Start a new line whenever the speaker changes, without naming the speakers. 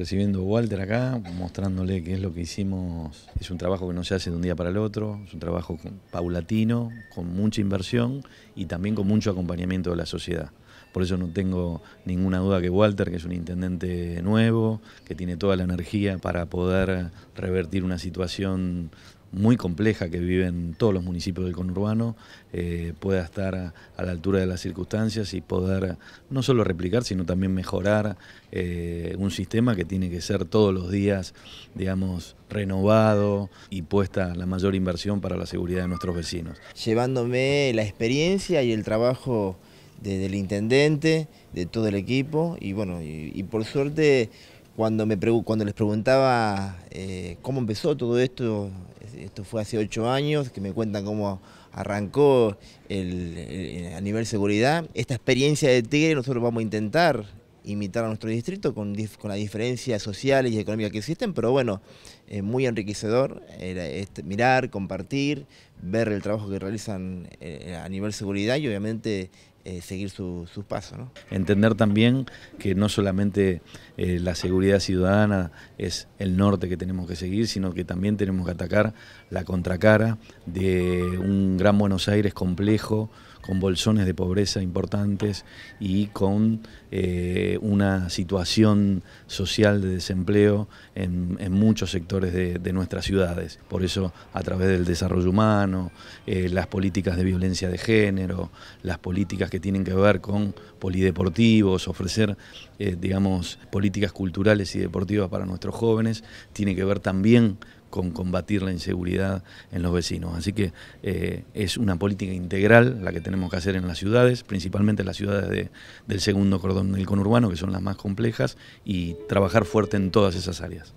Recibiendo a Walter acá, mostrándole qué es lo que hicimos. Es un trabajo que no se hace de un día para el otro, es un trabajo paulatino, con mucha inversión y también con mucho acompañamiento de la sociedad. Por eso no tengo ninguna duda que Walter, que es un intendente nuevo, que tiene toda la energía para poder revertir una situación muy compleja que viven todos los municipios del conurbano, eh, pueda estar a, la altura de las circunstancias y poder no solo replicar, sino también mejorar eh, un sistema que tiene que ser todos los días, digamos, renovado y puesta la mayor inversión para la seguridad de nuestros vecinos.
Llevándome la experiencia y el trabajo del intendente, de todo el equipo y bueno, y, por suerte cuando, me cuando les preguntaba eh, cómo empezó todo esto, esto fue hace ocho años, que me cuentan cómo arrancó el, a nivel seguridad, esta experiencia de Tigre nosotros vamos a intentar imitar a nuestro distrito con, las diferencias sociales y económicas que existen, pero bueno, muy enriquecedor este, mirar, compartir, ver el trabajo que realizan eh, a nivel seguridad y obviamente eh, seguir sus pasos.
Entender también que no solamente eh, la seguridad ciudadana es el norte que tenemos que seguir, sino que también tenemos que atacar la contracara de un gran Buenos Aires complejo, con bolsones de pobreza importantes y con eh, una situación social de desempleo en, muchos sectores de, nuestras ciudades. Por eso, a través del desarrollo humano, eh, las políticas de violencia de género, las políticas que tienen que ver con polideportivos, ofrecer, eh, digamos, políticas culturales y deportivas para nuestros jóvenes, tiene que ver también con combatir la inseguridad en los vecinos. Así que eh, es una política integral la que tenemos que hacer en las ciudades, principalmente las ciudades del segundo cordón del conurbano, que son las más complejas, y trabajar fuerte en todas esas áreas.